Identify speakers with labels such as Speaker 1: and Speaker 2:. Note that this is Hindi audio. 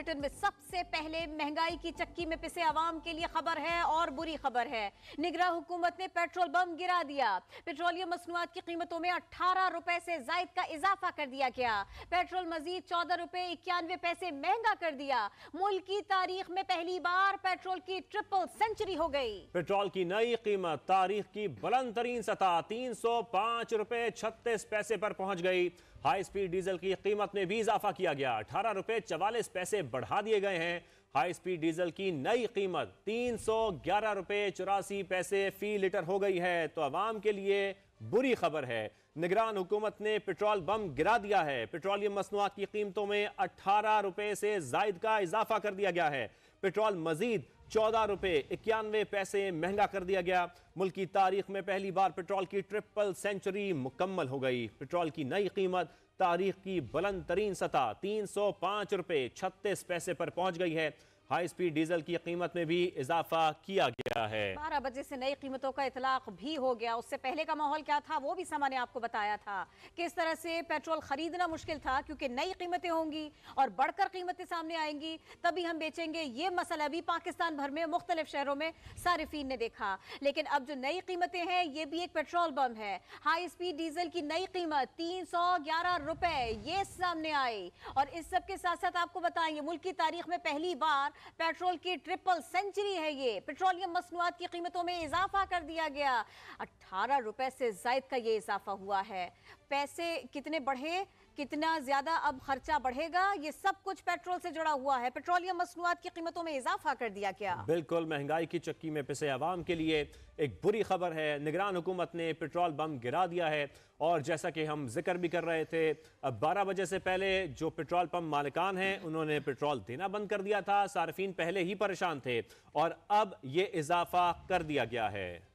Speaker 1: बुलेटिन में सबसे पहले महंगाई की चक्की में पिसे आवाम के लिए खबर है और बुरी खबर है निगरा हुकूमत ने पेट्रोल बम गिरा दिया पेट्रोलियम मसनूआत की कीमतों में अठारह रुपए से जायद का इजाफा कर दिया गया पेट्रोल मजीद चौदह रुपए इक्यानवे पैसे महंगा कर दिया मुल्क की तारीख में पहली बार पेट्रोल की ट्रिपल सेंचुरी हो गई
Speaker 2: पेट्रोल की नई कीमत तारीख की बुलंद तरीन सतह तीन सौ पांच रुपए छत्तीस पैसे पर पहुंच गई हाई स्पीड डीजल की कीमत में भी इजाफा किया गया अठारह रुपए चवालीस पैसे बढ़ा दिए गए हैं हाई स्पीड डीजल की नई कीमत तीन सौ ग्यारह रुपये चौरासी पैसे फी लीटर हो गई है तो आवाम के लिए बुरी खबर है निगरान हुकूमत ने पेट्रोल बम गिरा दिया है पेट्रोलियम मसनूआत की कीमतों में अठारह रुपये से जायद का इजाफा कर दिया गया है पेट्रोल मजीद चौदह रुपये इक्यानवे पैसे महंगा कर दिया गया मुल्क की तारीख में पहली बार पेट्रोल की ट्रिपल सेंचुरी मुकम्मल हो गई पेट्रोल की नई कीमत तारीख की बुलंद तरीन सतह तीन सौ पाँच रुपये छत्तीस पैसे पर पहुंच गई है हाई स्पीड डीजल की कीमत में भी इजाफा किया गया गया है बारह
Speaker 1: बजे से नई कीमतों का इतलाक भी हो गया उससे पहले का माहौल क्या था वो भी सामान्य आपको बताया था किस तरह से पेट्रोल खरीदना मुश्किल था क्योंकि नई कीमतें होंगी और बढ़कर कीमतें सामने आएंगी तभी हम बेचेंगे ये मसला भी पाकिस्तान भर में मुख्तलिफ शहरों में सार्फिन ने देखा लेकिन अब जो नई कीमतें हैं ये भी एक पेट्रोल बम है हाई स्पीड डीजल की नई कीमत तीन सौ ग्यारह रुपए ये सामने आई और इस सब के साथ साथ आपको बताएंगे मुल्क की तारीख में पहली बार पेट्रोल की ट्रिपल सेंचुरी है ये पेट्रोलियम मसनूआत की कीमतों में इजाफा कर दिया गया अट्ठारह रुपए से जायद का ये इजाफा हुआ है पैसे कितने बढ़े कितना ज्यादा अब खर्चा बढ़ेगा ये सब कुछ पेट्रोल से जुड़ा हुआ है पेट्रोलियम मसनूआत की कीमतों में इजाफा कर दिया गया
Speaker 2: बिल्कुल महंगाई की चक्की में पिसे आवाम के लिए एक बुरी खबर है निगरान हुकूमत ने पेट्रोल बम गिरा दिया है और जैसा कि हम जिक्र भी कर रहे थे अब बारह बजे से पहले जो पेट्रोल पम्प मालिकान हैं उन्होंने पेट्रोल देना बंद कर दिया था सार्फिन पहले ही परेशान थे और अब ये इजाफा कर दिया गया है